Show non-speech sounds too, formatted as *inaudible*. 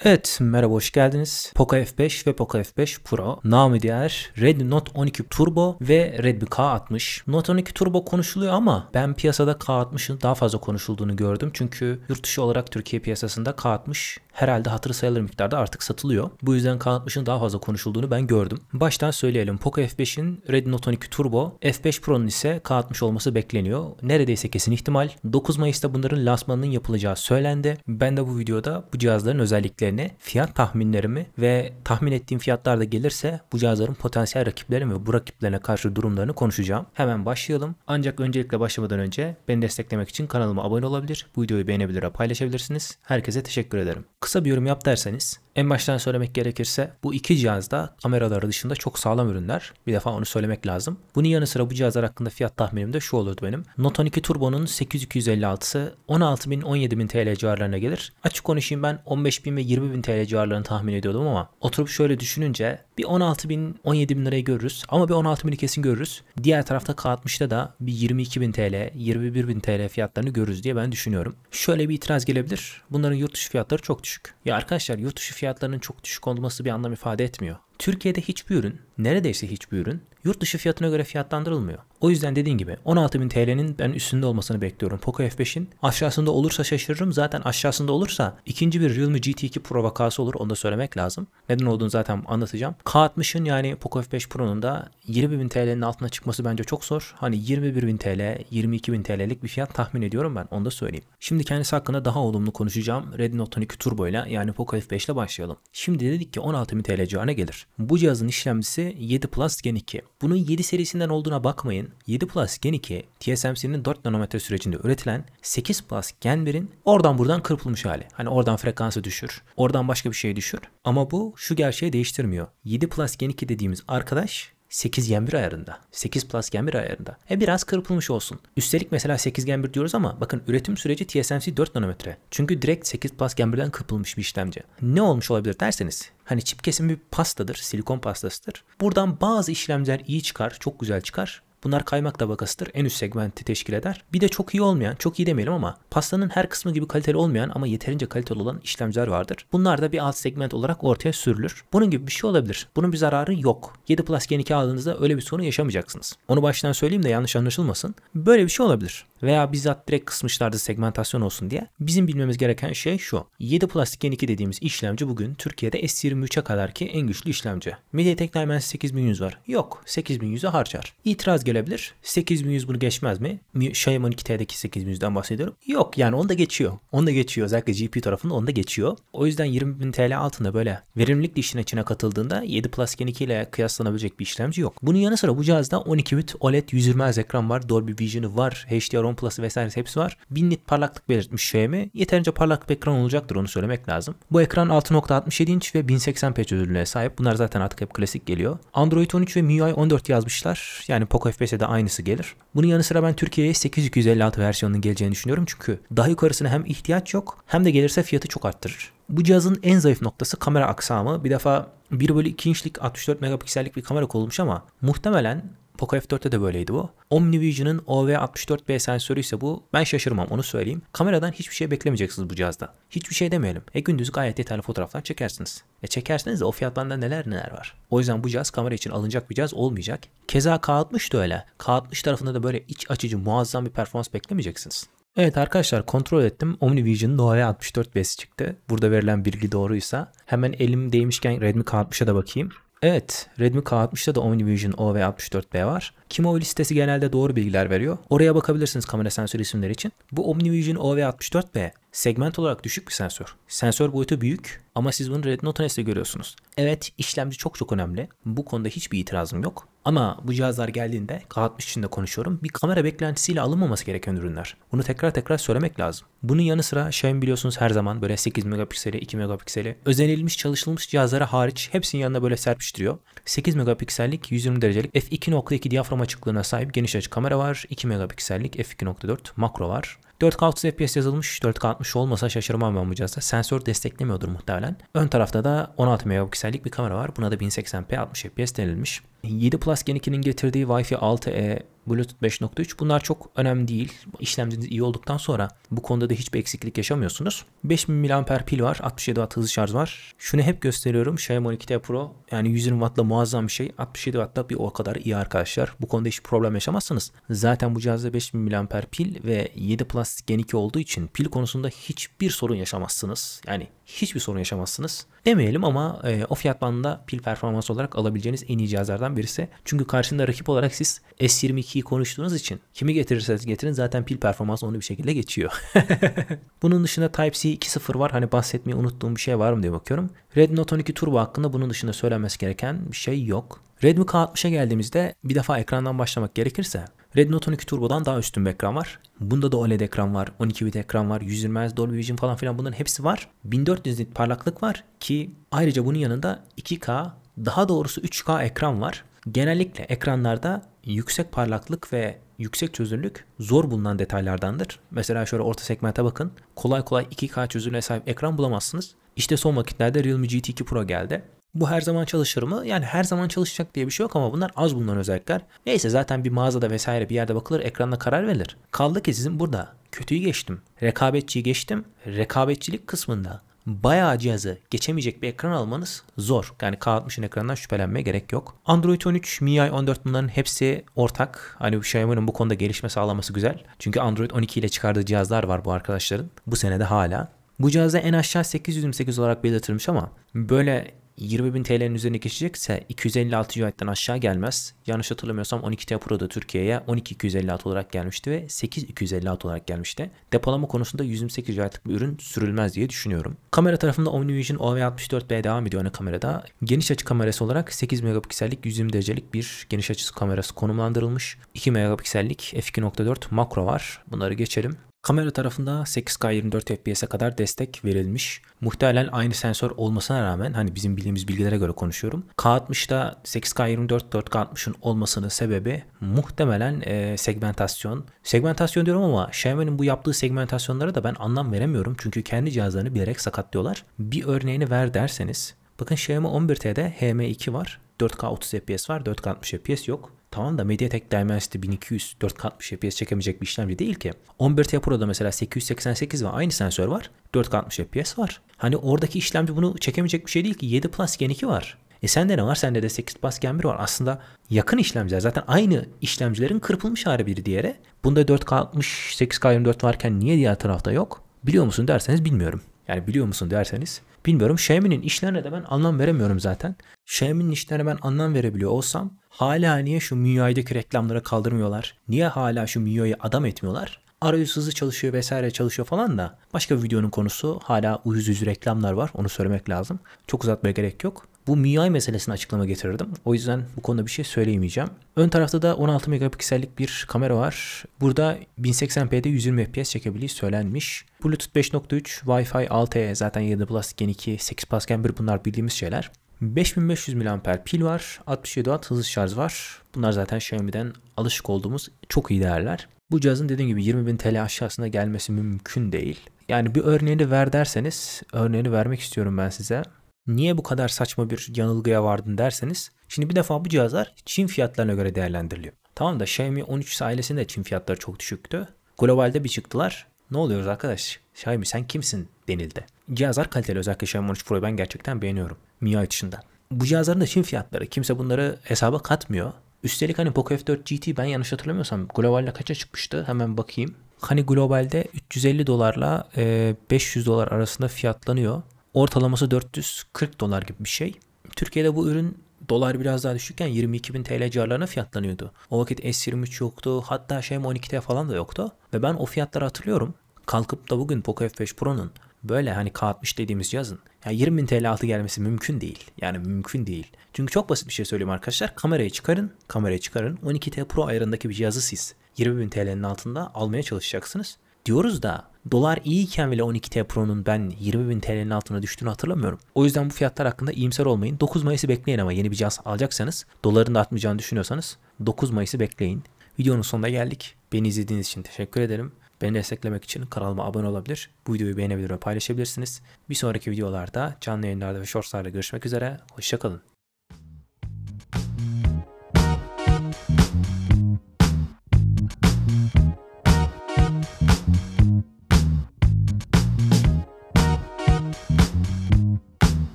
Evet merhaba hoş geldiniz. Poco F5 ve Poco F5 Pro, namı diğer Redmi Note 12 Turbo ve Redmi K60. Note 12 Turbo konuşuluyor ama ben piyasada K60'ın daha fazla konuşulduğunu gördüm. Çünkü yurt dışı olarak Türkiye piyasasında K60 herhalde hatırı sayılır miktarda artık satılıyor. Bu yüzden k daha fazla konuşulduğunu ben gördüm. Baştan söyleyelim Poco F5'in Red Note 12 Turbo, F5 Pro'nun ise k olması bekleniyor. Neredeyse kesin ihtimal. 9 Mayıs'ta bunların lansmanının yapılacağı söylendi. Ben de bu videoda bu cihazların özelliklerini, fiyat tahminlerimi ve tahmin ettiğim fiyatlarda gelirse bu cihazların potansiyel rakiplerini ve bu rakiplerine karşı durumlarını konuşacağım. Hemen başlayalım. Ancak öncelikle başlamadan önce beni desteklemek için kanalıma abone olabilir, bu videoyu beğenebilir ve paylaşabilirsiniz. Herkese teşekkür ederim kısa bir yorum yap derseniz en baştan söylemek gerekirse bu iki cihaz da kameraları dışında çok sağlam ürünler. Bir defa onu söylemek lazım. Bunun yanı sıra bu cihazlar hakkında fiyat tahminim de şu olurdu benim. Note 12 Turbo'nun 8256'sı 16.000-17.000 TL civarlarına gelir. Açık konuşayım ben 15.000 ve 20.000 TL civarlarını tahmin ediyordum ama oturup şöyle düşününce bir 16.000-17.000 lirayı görürüz ama bir 16.000'i kesin görürüz. Diğer tarafta K60'da da bir 22.000 TL, 21.000 TL fiyatlarını görürüz diye ben düşünüyorum. Şöyle bir itiraz gelebilir. Bunların yurt dışı fiyatları çok düşük. Ya arkadaşlar yurt dışı fiyatlarının çok düşük olması bir anlam ifade etmiyor. Türkiye'de hiçbir ürün, neredeyse hiçbir ürün yurt dışı fiyatına göre fiyatlandırılmıyor. O yüzden dediğim gibi 16.000 TL'nin ben üstünde olmasını bekliyorum Poco F5'in. Aşağısında olursa şaşırırım. Zaten aşağısında olursa ikinci bir Realme GT2 Pro vakası olur. Onu da söylemek lazım. Neden olduğunu zaten anlatacağım. K60'ın yani Poco F5 Pro'nun da 20.000 TL'nin altına çıkması bence çok zor. Hani 21.000 TL, 22.000 TL'lik bir fiyat tahmin ediyorum ben. Onu da söyleyeyim. Şimdi kendisi hakkında daha olumlu konuşacağım. Redmi Note 12 Turbo ile yani Poco F5 ile başlayalım. Şimdi dedik ki 16.000 TL civarına gelir. Bu cihazın işlemcisi 7 Plus Gen 2. Bunun 7 serisinden olduğuna bakmayın. 7 Plus Gen 2 TSMC'nin 4 nanometre sürecinde üretilen 8 Plus Gen 1'in oradan buradan kırpılmış hali. Hani oradan frekansı düşür. Oradan başka bir şey düşür. Ama bu şu gerçeği değiştirmiyor. 7 Plus Gen 2 dediğimiz arkadaş 8 Gen 1 ayarında. 8 Plus Gen 1 ayarında. E biraz kırpılmış olsun. Üstelik mesela 8 Gen 1 diyoruz ama bakın üretim süreci TSMC 4 nanometre. Çünkü direkt 8 Plus Gen 1'den kırpılmış bir işlemci. Ne olmuş olabilir derseniz Hani çip kesimi bir pastadır, silikon pastasıdır. Buradan bazı işlemler iyi çıkar, çok güzel çıkar. Bunlar kaymak tabakasıdır. En üst segmenti teşkil eder. Bir de çok iyi olmayan, çok iyi demeyelim ama pastanın her kısmı gibi kaliteli olmayan ama yeterince kaliteli olan işlemciler vardır. Bunlar da bir alt segment olarak ortaya sürülür. Bunun gibi bir şey olabilir. Bunun bir zararı yok. 7 Plus Gen 2 aldığınızda öyle bir sorun yaşamayacaksınız. Onu baştan söyleyeyim de yanlış anlaşılmasın. Böyle bir şey olabilir. Veya bizzat direkt kısmışlardı segmentasyon olsun diye. Bizim bilmemiz gereken şey şu. 7 Plus Gen 2 dediğimiz işlemci bugün Türkiye'de S23'e kadar ki en güçlü işlemci. MediaTek Dimensity 8100 var. Yok 8100'e harcar. İtiraz gelebilir. 8100 bunu geçmez mi? Xiaomi 12T'deki 8100'den bahsediyorum. Yok yani onu da geçiyor. Onu da geçiyor. Özellikle GPU tarafında onu da geçiyor. O yüzden 20.000 TL altında böyle verimlilik işin içine katıldığında 7 Plus Gen 2 ile kıyaslanabilecek bir işlemci yok. Bunun yanı sıra bu cihazda 12 bit OLED 120 Hz ekran var. Dolby Vision'ı var. HDR10 Plus'ı vesaire hepsi var. 1000 nit parlaklık belirtmiş Xiaomi. Yeterince parlak bir ekran olacaktır onu söylemek lazım. Bu ekran 6.67 inç ve 1080p çözünürlüğüne sahip. Bunlar zaten artık hep klasik geliyor. Android 13 ve MIUI 14 yazmışlar. Yani Poco F5 Space'e de aynısı gelir. Bunun yanı sıra ben Türkiye'ye 8256 versiyonunun geleceğini düşünüyorum. Çünkü daha yukarısına hem ihtiyaç yok hem de gelirse fiyatı çok arttırır. Bu cihazın en zayıf noktası kamera aksamı. Bir defa 1 bölü 2 inçlik 64 megapiksellik bir kamera koyulmuş ama muhtemelen Poco F4'te de böyleydi bu. OmniVision'ın OV64B sensörü ise bu. Ben şaşırmam onu söyleyeyim. Kameradan hiçbir şey beklemeyeceksiniz bu cihazda. Hiçbir şey demeyelim. E gündüz gayet yeterli fotoğraflar çekersiniz. E çekerseniz de o fiyatlarda neler neler var. O yüzden bu cihaz kamera için alınacak bir cihaz olmayacak. Keza K60 da öyle. K60 tarafında da böyle iç açıcı muazzam bir performans beklemeyeceksiniz. Evet arkadaşlar kontrol ettim. OmniVision'ın OV64 besi çıktı. Burada verilen bilgi doğruysa hemen elim değmişken Redmi K60'a da bakayım. Evet Redmi K60'da da Omnivision O ve 64B var. Kimov listesi genelde doğru bilgiler veriyor. Oraya bakabilirsiniz kamera sensör isimleri için. Bu OmniVision OV64B segment olarak düşük bir sensör. Sensör boyutu büyük ama siz bunu Redmi Note S'de görüyorsunuz. Evet işlemci çok çok önemli. Bu konuda hiçbir itirazım yok. Ama bu cihazlar geldiğinde K60 için de konuşuyorum. Bir kamera beklentisiyle alınmaması gereken ürünler. Bunu tekrar tekrar söylemek lazım. Bunun yanı sıra Xiaomi biliyorsunuz her zaman böyle 8 megapikseli, 2 megapikseli özenilmiş çalışılmış cihazlara hariç hepsinin yanına böyle serpiştiriyor. 8 megapiksellik 120 derecelik f2.2 diyaframı açıklığına sahip geniş açı kamera var. 2 megapiksellik f2.4 makro var. 4K 60 FPS yazılmış. 4K 60 olmasa şaşırmam ben bu cihazda. Sensör desteklemiyordur muhtemelen. Ön tarafta da 16 megapiksellik bir kamera var. Buna da 1080p 60 FPS denilmiş. 7 Plus Gen 2'nin getirdiği Wi-Fi 6E Bluetooth 5.3 bunlar çok önemli değil. İşlemciniz iyi olduktan sonra bu konuda da hiçbir eksiklik yaşamıyorsunuz. 5000 mAh pil var. 67 Watt hızlı şarj var. Şunu hep gösteriyorum. Xiaomi 12T Pro yani 120 Watt'la muazzam bir şey. 67 watt da bir o kadar iyi arkadaşlar. Bu konuda hiç problem yaşamazsınız. Zaten bu cihazda 5000 mAh pil ve 7 Plus Gen 2 olduğu için pil konusunda hiçbir sorun yaşamazsınız. Yani hiçbir sorun yaşamazsınız. Demeyelim ama e, o fiyat bandında pil performansı olarak alabileceğiniz en iyi cihazlardan birisi. Çünkü karşında rakip olarak siz S22'yi konuştuğunuz için kimi getirirseniz getirin zaten pil performansı onu bir şekilde geçiyor. *laughs* bunun dışında Type-C 2.0 var. Hani bahsetmeyi unuttuğum bir şey var mı diye bakıyorum. Redmi Note 12 Turbo hakkında bunun dışında söylenmesi gereken bir şey yok. Redmi K60'a geldiğimizde bir defa ekrandan başlamak gerekirse Red Note 12 Turbo'dan daha üstün bir ekran var. Bunda da OLED ekran var, 12 bit ekran var, 120 Hz Dolby Vision falan filan bunların hepsi var. 1400 nit parlaklık var ki ayrıca bunun yanında 2K daha doğrusu 3K ekran var. Genellikle ekranlarda yüksek parlaklık ve yüksek çözünürlük zor bulunan detaylardandır. Mesela şöyle orta segmente bakın. Kolay kolay 2K çözünürlüğe sahip ekran bulamazsınız. İşte son vakitlerde Realme GT2 Pro geldi. Bu her zaman çalışır mı? Yani her zaman çalışacak diye bir şey yok ama bunlar az bulunan özellikler. Neyse zaten bir mağazada vesaire bir yerde bakılır ekranda karar verilir. Kaldı ki sizin burada kötüyü geçtim. Rekabetçiyi geçtim. Rekabetçilik kısmında bayağı cihazı geçemeyecek bir ekran almanız zor. Yani K60'ın ekranından şüphelenmeye gerek yok. Android 13, MIUI 14 bunların hepsi ortak. Hani Xiaomi'nin bu konuda gelişme sağlaması güzel. Çünkü Android 12 ile çıkardığı cihazlar var bu arkadaşların. Bu senede hala. Bu cihazda en aşağı 828 olarak belirtilmiş ama böyle 20.000 TL'nin üzerine geçecekse 256 UI'den aşağı gelmez. Yanlış hatırlamıyorsam 12 T Pro'da Türkiye'ye 12256 olarak gelmişti ve 8256 olarak gelmişti. Depolama konusunda 128 UI'lık bir ürün sürülmez diye düşünüyorum. Kamera tarafında OmniVision OV64B devam ediyor ana kamerada. Geniş açı kamerası olarak 8 megapiksellik 120 derecelik bir geniş açı kamerası konumlandırılmış. 2 megapiksellik f2.4 makro var. Bunları geçelim. Kamera tarafında 8K 24 FPS'e kadar destek verilmiş. Muhtemelen aynı sensör olmasına rağmen hani bizim bildiğimiz bilgilere göre konuşuyorum. K60'da 8K 24 4K60'ın olmasının sebebi muhtemelen e, segmentasyon. Segmentasyon diyorum ama Xiaomi'nin bu yaptığı segmentasyonlara da ben anlam veremiyorum. Çünkü kendi cihazlarını bilerek sakatlıyorlar. Bir örneğini ver derseniz Bakın Xiaomi 11T'de HM2 var. 4K 30 FPS var 4K 60 FPS yok. Tamam da MediaTek Dimensity 1200 4K 60 FPS çekemeyecek bir işlemci değil ki. 11T Pro'da mesela 888 ve aynı sensör var 4K 60 FPS var. Hani oradaki işlemci bunu çekemeyecek bir şey değil ki 7 Plus Gen 2 var. E sende ne var? Sende de 8 Plus Gen 1 var. Aslında yakın işlemciler. Zaten aynı işlemcilerin kırpılmış hali biri diğere. Bunda 4K 60, 8K 24 varken niye diğer tarafta yok? Biliyor musun derseniz bilmiyorum. Yani biliyor musun derseniz Bilmiyorum. Xiaomi'nin işlerine de ben anlam veremiyorum zaten. Xiaomi'nin işlerine ben anlam verebiliyor olsam hala niye şu MIUI'deki reklamları kaldırmıyorlar? Niye hala şu MIUI'yi adam etmiyorlar? arayüz hızlı çalışıyor vesaire çalışıyor falan da başka bir videonun konusu hala uyuz yüz reklamlar var onu söylemek lazım. Çok uzatmaya gerek yok. Bu MIUI meselesini açıklama getirirdim. O yüzden bu konuda bir şey söyleyemeyeceğim. Ön tarafta da 16 megapiksellik bir kamera var. Burada 1080p'de 120 fps çekebildiği söylenmiş. Bluetooth 5.3, Wi-Fi 6E zaten 7 Plus Gen 2, 8 Plus Gen 1 bunlar bildiğimiz şeyler. 5500 mAh pil var, 67 Watt hızlı şarj var. Bunlar zaten Xiaomi'den alışık olduğumuz çok iyi değerler. Bu cihazın dediğim gibi 20.000 TL aşağısına gelmesi mümkün değil. Yani bir örneğini ver derseniz örneğini vermek istiyorum ben size. Niye bu kadar saçma bir yanılgıya vardın derseniz şimdi bir defa bu cihazlar Çin fiyatlarına göre değerlendiriliyor. Tamam da Xiaomi 13 ailesinde Çin fiyatları çok düşüktü. Globalde bir çıktılar. Ne oluyoruz arkadaş? Xiaomi sen kimsin denildi. Cihazlar kaliteli özellikle Xiaomi 13 Pro'yu ben gerçekten beğeniyorum. MIUI dışında. Bu cihazların da Çin fiyatları. Kimse bunları hesaba katmıyor. Üstelik hani Poco F4 GT ben yanlış hatırlamıyorsam globalde kaça çıkmıştı? Hemen bakayım. Hani globalde 350 dolarla 500 dolar arasında fiyatlanıyor. Ortalaması 440 dolar gibi bir şey. Türkiye'de bu ürün dolar biraz daha düşükken 22 bin TL civarlarına fiyatlanıyordu. O vakit S23 yoktu. Hatta şey 12T falan da yoktu. Ve ben o fiyatları hatırlıyorum. Kalkıp da bugün Poco F5 Pro'nun böyle hani K60 dediğimiz cihazın yani 20 bin TL altı gelmesi mümkün değil. Yani mümkün değil. Çünkü çok basit bir şey söyleyeyim arkadaşlar. Kamerayı çıkarın, kamerayı çıkarın. 12T Pro ayarındaki bir cihazı siz 20 bin TL'nin altında almaya çalışacaksınız diyoruz da dolar iyiyken bile 12T Pro'nun ben 20.000 TL'nin altına düştüğünü hatırlamıyorum. O yüzden bu fiyatlar hakkında iyimser olmayın. 9 Mayıs'ı bekleyin ama yeni bir cihaz alacaksanız doların da artmayacağını düşünüyorsanız 9 Mayıs'ı bekleyin. Videonun sonuna geldik. Beni izlediğiniz için teşekkür ederim. Beni desteklemek için kanalıma abone olabilir, bu videoyu beğenebilir ve paylaşabilirsiniz. Bir sonraki videolarda canlı yayınlarda ve shortslarda görüşmek üzere. Hoşçakalın.